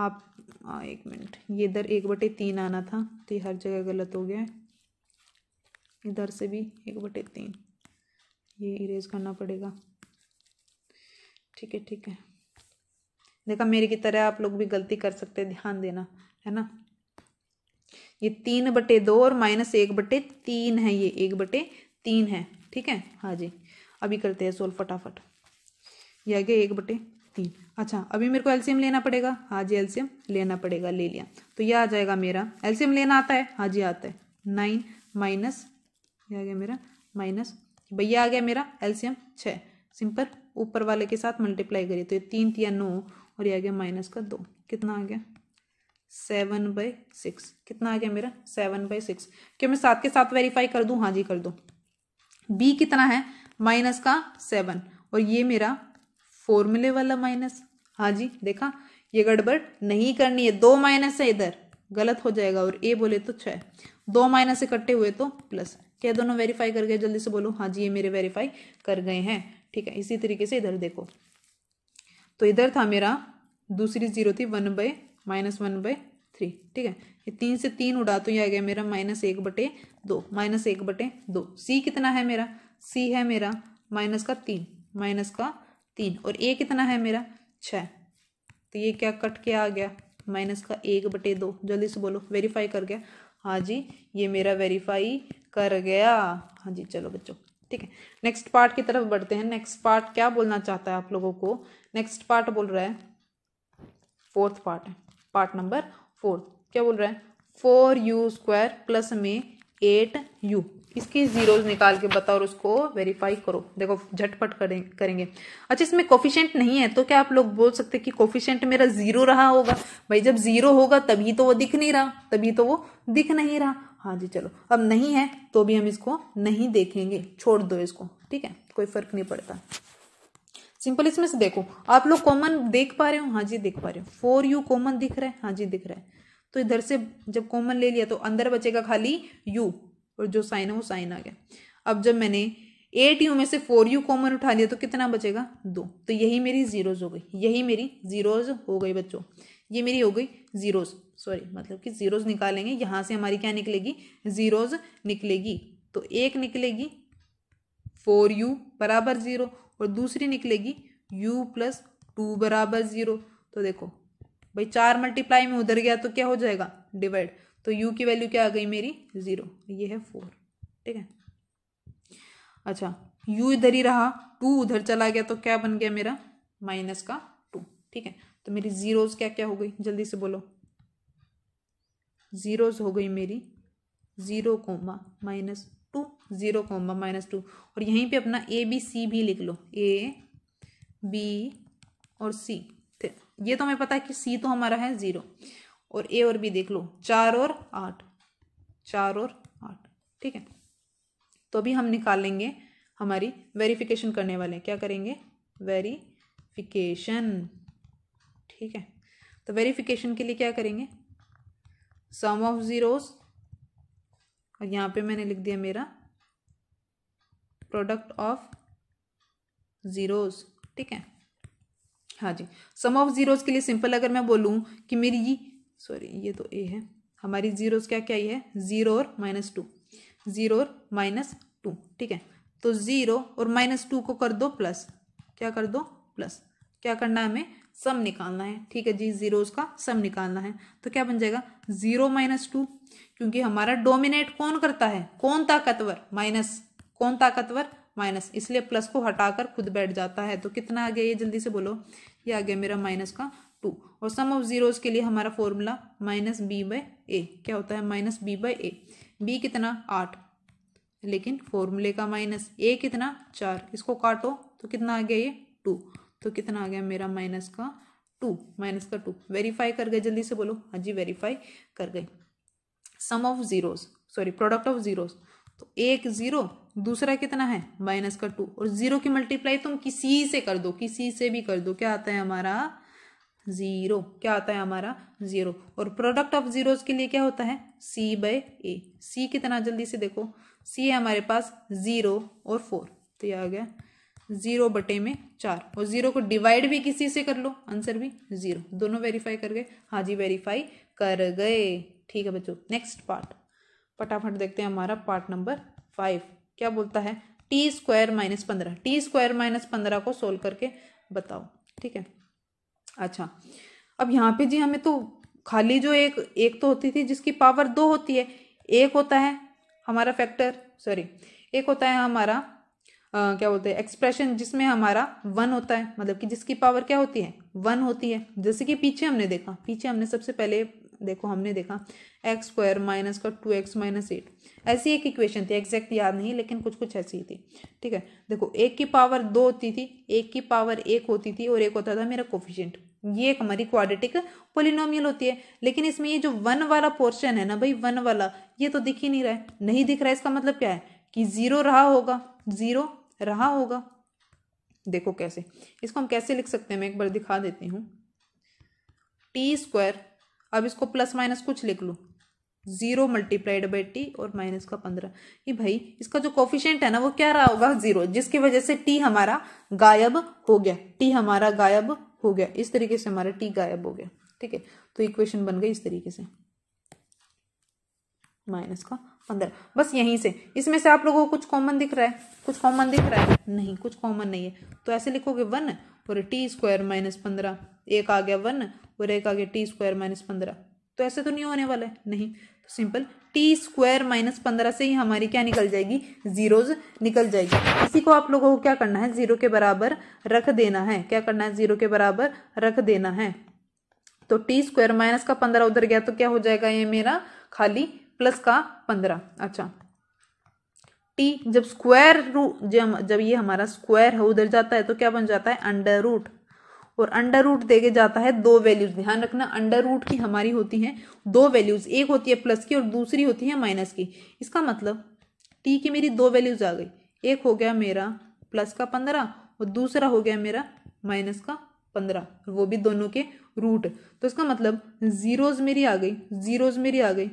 आप आ, एक मिनट ये इधर एक बटे तीन आना था तो ये हर जगह गलत हो गया है इधर से भी एक बटे तीन ये इरेज करना पड़ेगा ठीक है ठीक है देखा मेरी की तरह आप लोग भी गलती कर सकते हैं ध्यान देना है ना ये तीन बटे दो और माइनस एक बटे तीन है ये एक बटे तीन है ठीक है हाँ जी अभी करते हैं सोल्व फटाफट ये आ गया एक बटे तीन अच्छा अभी मेरे को एल्सियम लेना पड़ेगा हाँ जी एल्सियम लेना पड़ेगा ले लिया तो यह आ जाएगा मेरा एल्सियम लेना आता है हाँ जी आता है नाइन माइनस ये आ गया मेरा माइनस भैया आ गया मेरा एल्सियम छः सिंपल ऊपर वाले के साथ मल्टीप्लाई करिए तो ये तीन या नौ और ये आ गया माइनस का दो कितना आ गया सेवन बाई सिक्स कितना आ गया मेरा सेवन बाई सिक्स क्या मैं सात के साथ वेरीफाई कर दूं हाँ जी कर दो बी कितना है माइनस का सेवन और ये मेरा फॉर्मूले वाला माइनस हाँ जी देखा ये गड़बड़ नहीं करनी है दो माइनस है इधर गलत हो जाएगा और ए बोले तो छः दो माइनस इकट्ठे हुए तो प्लस क्या दोनों वेरीफाई कर गए जल्दी से बोलो हाँ जी ये मेरे वेरीफाई कर गए हैं ठीक है इसी तरीके से इधर देखो तो इधर था मेरा दूसरी जीरो थी one by minus one by three ठीक है ये तीन से तीन उड़ा तो ये आ गया मेरा माइनस एक बटे दो माइनस एक बटे दो सी कितना है मेरा सी है मेरा माइनस का तीन माइनस का तीन और ए कितना है मेरा छ तो ये क्या कट के आ गया माइनस का एक बटे दो जल्दी से बोलो वेरीफाई कर गया हाँ जी ये मेरा वेरीफाई कर गया हाँ जी चलो बच्चों ठीक है नेक्स्ट पार्ट की तरफ बढ़ते हैं नेक्स्ट पार्ट क्या बोलना चाहता है आप लोगों को नेक्स्ट पार्ट बोल रहा है फोर्थ पार्ट है पार्ट नंबर फोर क्या बोल रहा है फोर यू स्क्वायर प्लस में एट यू इसकी जीरोज निकाल के बताओ और उसको वेरीफाई करो देखो झटपट करें करेंगे अच्छा इसमें कोफिशेंट नहीं है तो क्या आप लोग बोल सकते कि कोफिशेंट मेरा जीरो रहा होगा भाई जब जीरो होगा तभी तो वो दिख नहीं रहा तभी तो वो दिख नहीं रहा हाँ जी चलो अब नहीं है तो भी हम इसको नहीं देखेंगे छोड़ दो इसको ठीक है कोई फर्क नहीं पड़ता सिंपल इसमें से देखो आप लोग कॉमन देख पा रहे हो हाँ जी देख पा रहे हो फोर यू कॉमन दिख रहा है हाँ जी दिख रहा है तो इधर से जब कॉमन ले लिया तो अंदर बचेगा खाली यू और जो साइन है वो साइन आ गया अब जब मैंने एट यू में से फोर यू कॉमन उठा लिया तो कितना बचेगा दो तो यही मेरी जीरोज हो गई यही मेरी जीरोज हो गई बच्चों ये मेरी हो गई जीरोज सॉरी मतलब कि जीरोज निकालेंगे यहाँ से हमारी क्या निकलेगी जीरोज निकलेगी तो एक निकलेगी फोर यू बराबर जीरो और दूसरी निकलेगी u प्लस टू बराबर ज़ीरो तो देखो भाई चार मल्टीप्लाई में उधर गया तो क्या हो जाएगा डिवाइड तो u की वैल्यू क्या आ गई मेरी ज़ीरो ये है फोर ठीक है अच्छा u इधर ही रहा टू उधर चला गया तो क्या बन गया मेरा माइनस का टू ठीक है तो मेरी ज़ीरोज़ क्या क्या हो गई जल्दी से बोलो ज़ीरोज़ हो गई मेरी zero comma minus zero comma minus two और यहीं पे अपना ए बी सी भी लिख लो ए बी और सी ये तो हमें पता है कि सी तो हमारा है ज़ीरो और ए और बी देख लो चार और आठ चार और आठ ठीक है तो अभी हम निकालेंगे हमारी वेरिफिकेशन करने वाले हैं क्या करेंगे वेरीफिकेशन ठीक है तो वेरिफिकेशन के लिए क्या करेंगे सम ऑफ जीरोस और यहाँ पे मैंने लिख दिया मेरा प्रोडक्ट ऑफ ज़ीरोज़ ठीक है हाँ जी सम ऑफ ज़ीरोज़ के लिए सिंपल अगर मैं बोलूँ कि मेरी ये सॉरी ये तो ए है हमारी ज़ीरोज़ क्या क्या है ज़ीरो और माइनस टू ज़ीरो और माइनस टू ठीक है तो ज़ीरो और माइनस टू को कर दो प्लस क्या कर दो प्लस क्या करना है हमें सम निकालना है ठीक है जी जीरोज का सम निकालना है तो क्या बन जाएगा जीरो माइनस टू क्योंकि हमारा डोमिनेट कौन करता है कौन ताकतवर माइनस कौन ताकतवर माइनस इसलिए प्लस को हटाकर खुद बैठ जाता है तो कितना आ गया ये जल्दी से बोलो ये आ गया मेरा माइनस का टू और सम ऑफ जीरोज के लिए हमारा formula minus B by A क्या होता है minus B by A B कितना आठ लेकिन फॉर्मूले का माइनस ए कितना चार इसको काटो तो कितना आ गया ये टू तो कितना आ गया मेरा माइनस का टू माइनस का टू वेरीफाई कर गए जल्दी से बोलो हाँ जी वेरीफाई कर गए sum of zeros sorry product of zeros तो एक जीरो दूसरा कितना है माइनस का टू और जीरो की मल्टीप्लाई तुम किसी से कर दो किसी से भी कर दो क्या आता है हमारा जीरो क्या आता है हमारा जीरो और प्रोडक्ट ऑफ जीरोज के लिए क्या होता है सी बाय ए सी कितना जल्दी से देखो सी है हमारे पास जीरो और फोर तो ये आ गया जीरो बटे में चार और जीरो को डिवाइड भी किसी से कर लो आंसर भी जीरो दोनों वेरीफाई कर गए हाँ जी वेरीफाई कर गए ठीक है बच्चों नेक्स्ट पार्ट फटाफट देखते हैं हमारा पार्ट नंबर फाइव क्या बोलता है टी स्क्वायर माइनस पंद्रह टी स्क्वायर माइनस पंद्रह को सोल्व करके बताओ ठीक है अच्छा अब यहाँ पे जी हमें तो खाली जो एक एक तो होती थी जिसकी पावर दो होती है एक होता है हमारा फैक्टर सॉरी एक होता है हमारा आ, क्या बोलते हैं एक्सप्रेशन जिसमें हमारा वन होता है मतलब कि जिसकी पावर क्या होती है वन होती है जैसे कि पीछे हमने देखा पीछे हमने सबसे पहले देखो हमने देखा एक्स स्क्वायर माइनस का टू एक्स माइनस एट ऐसी एक इक्वेशन थी एग्जैक्ट याद नहीं लेकिन कुछ कुछ ऐसी ही थी ठीक है देखो एक की पावर दो होती थी एक की पावर एक होती थी और एक होता था मेरा कोफिशेंट ये एक हमारी क्वाड्रेटिक पोलिनोमियल होती है लेकिन इसमें ये जो वन वाला पोर्शन है ना भाई वन वाला ये तो दिख ही नहीं रहा है नहीं दिख रहा है इसका मतलब क्या है कि जीरो रहा होगा जीरो रहा होगा देखो कैसे इसको हम कैसे लिख सकते हैं मैं एक बार दिखा देती हूँ टी स्क्वायर अब इसको प्लस माइनस कुछ लिख लूँ जीरो मल्टीप्लाइड बाई टी और माइनस का पंद्रह ये भाई इसका जो कोफिशियंट है ना वो क्या रहा होगा जीरो जिसकी वजह से टी हमारा गायब हो गया टी हमारा गायब हो गया इस तरीके से हमारा टी गायब हो गया ठीक है तो इक्वेशन बन गई इस तरीके से माइनस का पंद्रह बस यहीं से इसमें से आप लोगों को कुछ कॉमन दिख रहा है कुछ कॉमन दिख रहा है नहीं कुछ कॉमन नहीं है तो ऐसे लिखोगे वन और टी स्क्वायर माइनस पंद्रह एक आ गया वन और एक आ गया टी स्क्वायर माइनस पंद्रह तो ऐसे तो नहीं होने वाला है नहीं तो सिंपल टी स्क्वायर माइनस पंद्रह से ही हमारी क्या निकल जाएगी जीरोज निकल जाएगी इसी को आप लोगों को क्या करना है जीरो के बराबर रख देना है क्या करना है जीरो के बराबर रख देना है तो टी स्क्वायर माइनस का पंद्रह उधर गया तो क्या हो जाएगा ये मेरा खाली प्लस का पंद्रह अच्छा टी जब स्क्वायर रूट जब जब ये हमारा स्क्वायर है उधर जाता है तो क्या बन जाता है अंडर रूट और अंडर रूट देके जाता है दो वैल्यूज ध्यान रखना अंडर रूट की हमारी होती है दो वैल्यूज एक होती है प्लस की और दूसरी होती है माइनस की इसका मतलब टी की मेरी दो वैल्यूज आ गई एक हो गया मेरा प्लस का पंद्रह और दूसरा हो गया मेरा माइनस का पंद्रह वो भी दोनों के रूट तो इसका मतलब जीरोज मेरी आ गई जीरोज मेरी आ गई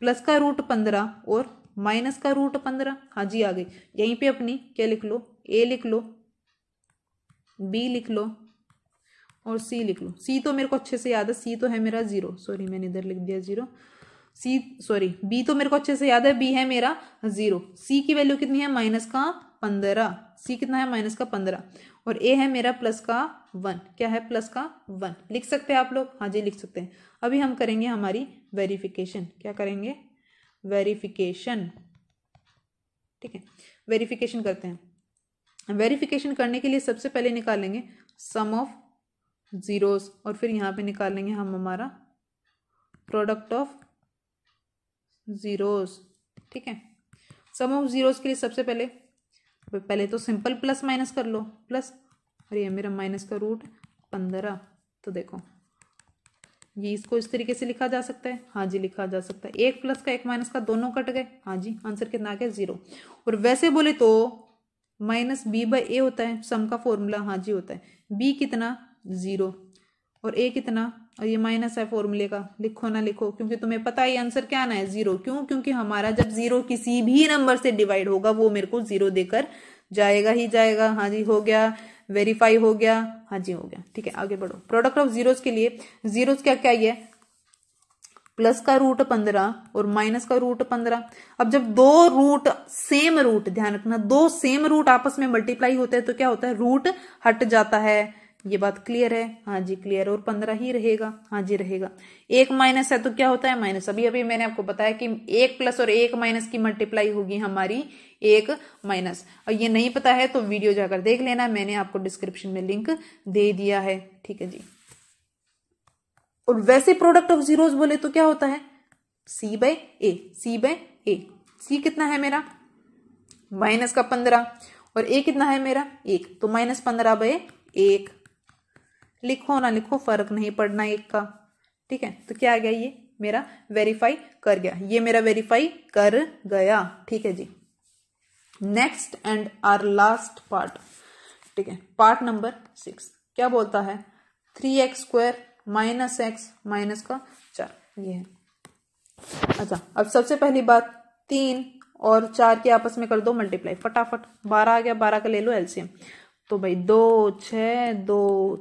प्लस का रूट पंद्रह और माइनस का रूट पंद्रह हाँ जी आ गई यहीं पे अपनी क्या लिख लो ए लिख लो बी लिख लो और सी लिख लो सी तो मेरे को अच्छे से याद है सी तो है मेरा ज़ीरो सॉरी मैंने इधर लिख दिया ज़ीरो सी सॉरी बी तो मेरे को अच्छे से याद है बी है मेरा ज़ीरो सी की वैल्यू कितनी है माइनस का पंद्रह सी कितना है माइनस का पंद्रह और ए है मेरा प्लस का वन क्या है प्लस का वन लिख सकते हैं आप लोग हाँ जी लिख सकते हैं अभी हम करेंगे हमारी वेरिफिकेशन क्या करेंगे वेरिफिकेशन ठीक है वेरिफिकेशन करते हैं वेरिफिकेशन करने के लिए सबसे पहले निकालेंगे सम ऑफ ज़ीरोस और फिर यहाँ पे निकालेंगे हम हमारा प्रोडक्ट ऑफ ज़ीरोस ठीक है सम ऑफ ज़ीरोस के लिए सबसे पहले तो पहले तो सिंपल प्लस माइनस कर लो प्लस और ये मेरा माइनस का रूट पंद्रह तो देखो ये इसको इस तरीके से लिखा जा सकता है हाँ जी लिखा जा सकता है एक प्लस का एक माइनस का दोनों कट गए हाँ जी आंसर कितना आ गया ज़ीरो और वैसे बोले तो माइनस बी बाई ए होता है सम का फॉर्मूला हाँ जी होता है बी कितना ज़ीरो और ए कितना और ये माइनस है फॉर्मूले का लिखो ना लिखो क्योंकि तुम्हें पता है आंसर क्या आना है जीरो क्यों क्योंकि हमारा जब जीरो किसी भी नंबर से डिवाइड होगा वो मेरे को जीरो देकर जाएगा ही जाएगा हाँ जी हो गया वेरीफाई हो गया हाँ जी हो गया ठीक है आगे बढ़ो प्रोडक्ट ऑफ जीरोस के लिए जीरोस क्या क्या ये प्लस का रूट पंद्रह और माइनस का रूट पंद्रह अब जब दो रूट सेम रूट ध्यान रखना दो सेम रूट आपस में मल्टीप्लाई होते हैं तो क्या होता है रूट हट जाता है ये बात क्लियर है हाँ जी क्लियर और पंद्रह ही रहेगा हाँ जी रहेगा एक माइनस है तो क्या होता है माइनस अभी अभी मैंने आपको बताया कि एक प्लस और एक माइनस की मल्टीप्लाई होगी हमारी एक माइनस और ये नहीं पता है तो वीडियो जाकर देख लेना मैंने आपको डिस्क्रिप्शन में लिंक दे दिया है ठीक है जी और वैसे प्रोडक्ट ऑफ जीरोज बोले तो क्या होता है सी बाय ए सी बाय ए सी कितना है मेरा माइनस का पंद्रह और ए कितना है मेरा एक तो माइनस पंद्रह बाय एक लिखो ना लिखो फर्क नहीं पड़ना एक का ठीक है तो क्या आ गया ये मेरा वेरीफाई कर गया ये मेरा वेरीफाई कर गया ठीक है जी next and our last part ठीक है पार्ट नंबर सिक्स क्या बोलता है three X square minus X minus का चार ये है अच्छा अब सबसे पहली बात तीन और चार के आपस में कर दो मल्टीप्लाई फटाफट बारह आ गया बारह का ले लो एलसीएम तो भाई दो छ दो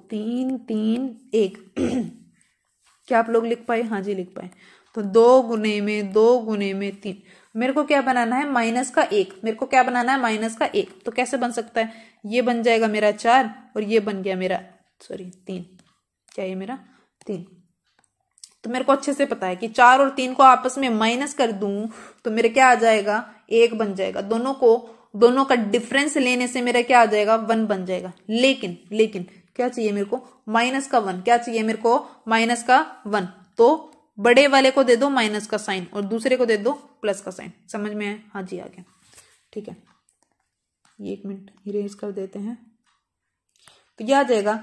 तीन तीन एक क्या आप लोग लिख पाए हाँ जी लिख पाए तो दो गुने में दो गुने में तीन मेरे को क्या बनाना है माइनस का एक मेरे को क्या बनाना है माइनस का एक तो कैसे बन सकता है ये बन जाएगा मेरा चार और ये बन गया मेरा सॉरी तीन क्या ये मेरा तीन तो मेरे को अच्छे से पता है कि चार और तीन को आपस में माइनस कर दू तो मेरे क्या आ जाएगा एक बन जाएगा दोनों को दोनों का डिफरेंस लेने से मेरा क्या आ जाएगा वन बन जाएगा लेकिन लेकिन क्या चाहिए मेरे को माइनस का वन क्या चाहिए मेरे को माइनस का वन तो बड़े वाले को दे दो माइनस का साइन और दूसरे को दे दो प्लस का साइन समझ में आया हाँ जी आ गया ठीक है ये एक मिनट इरेज कर देते हैं तो यह आ जाएगा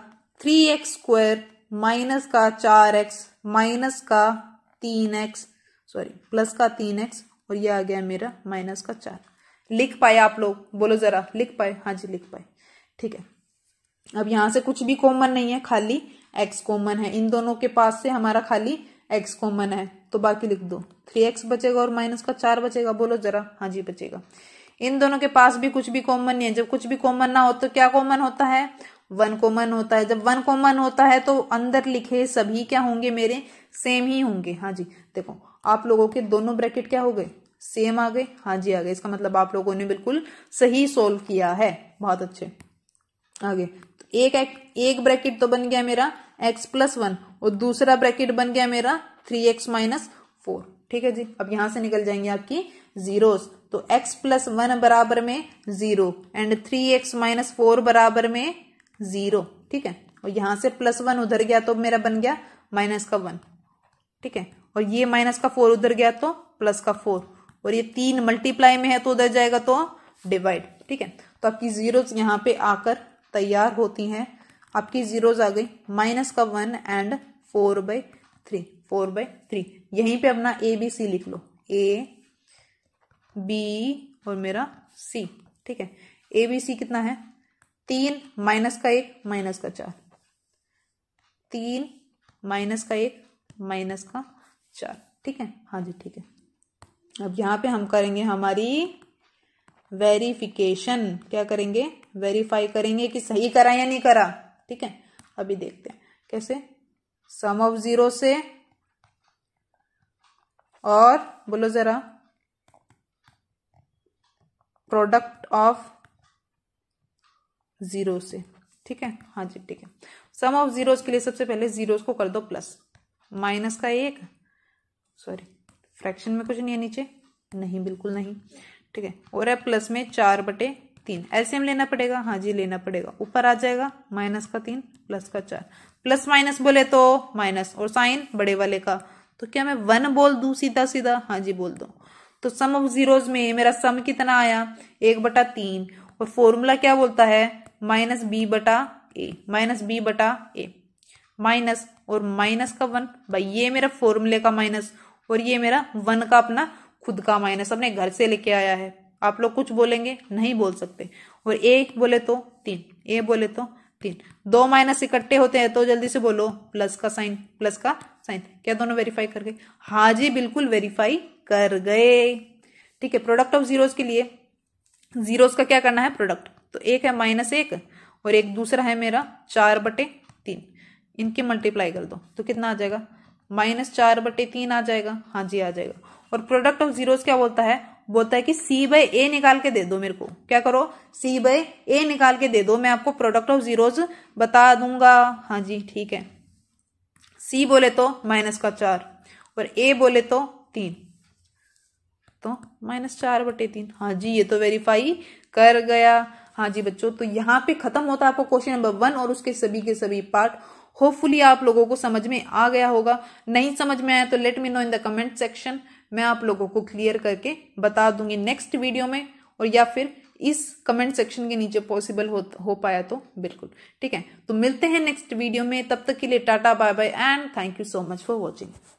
थ्री एक्स स्क्वायर माइनस का चार एक्स माइनस का तीन एक्स सॉरी प्लस का तीन एक्स और ये आ गया मेरा माइनस का चार लिख पाए आप लोग बोलो जरा लिख पाए हाँ जी लिख पाए ठीक है अब यहां से कुछ भी कॉमन नहीं है खाली एक्स कॉमन है इन दोनों के पास से हमारा खाली एक्स कॉमन है तो बाकी लिख दो थ्री एक्स बचेगा और माइनस का चार बचेगा बोलो जरा हाँ जी बचेगा इन दोनों के पास भी कुछ भी कॉमन नहीं है जब कुछ भी कॉमन ना हो तो क्या कॉमन होता है वन कॉमन होता है जब वन कॉमन होता है तो अंदर लिखे सभी क्या होंगे मेरे सेम ही होंगे हाँ जी देखो आप लोगों के दोनों ब्रैकेट क्या हो गए सेम आ गए हाँ जी आ गए इसका मतलब आप लोगों ने बिल्कुल सही सोल्व किया है बहुत अच्छे आगे तो एक एक, एक ब्रैकेट तो बन गया मेरा एक्स प्लस वन और दूसरा ब्रैकेट बन गया मेरा थ्री एक्स माइनस फोर ठीक है जी अब यहां से निकल जाएंगे आपकी जीरोस तो एक्स प्लस वन बराबर में zero and three X minus four बराबर में जीरो ठीक है और यहां से प्लस वन उधर गया तो मेरा बन गया माइनस का वन ठीक है और ये माइनस का फोर उधर गया तो प्लस का फोर और ये तीन मल्टीप्लाई में है तो उधर जाएगा तो डिवाइड ठीक है तो आपकी जीरो यहां पे आकर तैयार होती हैं आपकी जीरोज आ गई माइनस का one and four by three four by three यहीं पे अपना ए बी सी लिख लो ए बी और मेरा सी ठीक है ए बी सी कितना है तीन माइनस का एक माइनस का चार तीन माइनस का एक माइनस का चार ठीक है हाँ जी ठीक है अब यहाँ पे हम करेंगे हमारी वेरिफिकेशन क्या करेंगे वेरीफाई करेंगे कि सही करा या नहीं करा ठीक है अभी देखते हैं कैसे सम ऑफ जीरो से और बोलो जरा प्रोडक्ट ऑफ जीरो से ठीक है हाँ जी ठीक है सम ऑफ जीरोज के लिए सबसे पहले जीरोज को कर दो प्लस माइनस का एक सॉरी फ्रैक्शन में कुछ नहीं है नीचे नहीं बिल्कुल नहीं ठीक है और है प्लस में चार बटे तीन एलसीएम लेना पड़ेगा हाँ जी लेना पड़ेगा ऊपर आ जाएगा माइनस का तीन प्लस का चार प्लस माइनस बोले तो माइनस और साइन बड़े वाले का तो क्या मैं वन बोल दू सीधा सीधा हाँ जी बोल दो तो सम ऑफ जीरोज में मेरा सम कितना आया एक बटा तीन और फॉर्मूला क्या बोलता है माइनस बी बटा ए माइनस बी बटा ए माइनस और माइनस का वन भाई ये मेरा फॉर्मूले का माइनस और ये मेरा वन का अपना खुद का माइनस अपने घर से लेके आया है आप लोग कुछ बोलेंगे नहीं बोल सकते और ए बोले तो तीन ए बोले तो तीन दो माइनस इकट्ठे होते हैं तो जल्दी से बोलो प्लस का साइन प्लस का साइन क्या दोनों वेरीफाई कर गए हाँ जी बिल्कुल वेरीफाई कर गए ठीक है प्रोडक्ट ऑफ जीरोज के लिए जीरोज का क्या करना है प्रोडक्ट तो एक है माइनस एक और एक दूसरा है मेरा चार बटे तीन इनकी मल्टीप्लाई कर दो तो कितना आ जाएगा माइनस चार बटे तीन आ जाएगा हाँ जी आ जाएगा और प्रोडक्ट ऑफ जीरोस क्या बोलता है बोलता है कि सी बाय ए निकाल के दे दो मेरे को क्या करो सी बाय ए निकाल के दे दो मैं आपको प्रोडक्ट ऑफ जीरोज बता दूंगा हाँ जी ठीक है सी बोले तो माइनस का चार और ए बोले तो तीन तो माइनस चार बटे तीन हाँ जी ये तो वेरीफाई कर गया हाँ जी बच्चों तो यहाँ पे खत्म होता है आपको क्वेश्चन नंबर वन और उसके सभी के सभी पार्ट होपफुली आप लोगों को समझ में आ गया होगा नहीं समझ में आया तो let me know in the comment section मैं आप लोगों को क्लियर करके बता दूंगी नेक्स्ट वीडियो में और या फिर इस कमेंट सेक्शन के नीचे पॉसिबल हो हो पाया तो बिल्कुल ठीक है तो मिलते हैं नेक्स्ट वीडियो में तब तक के लिए tata bye bye and thank you so much for watching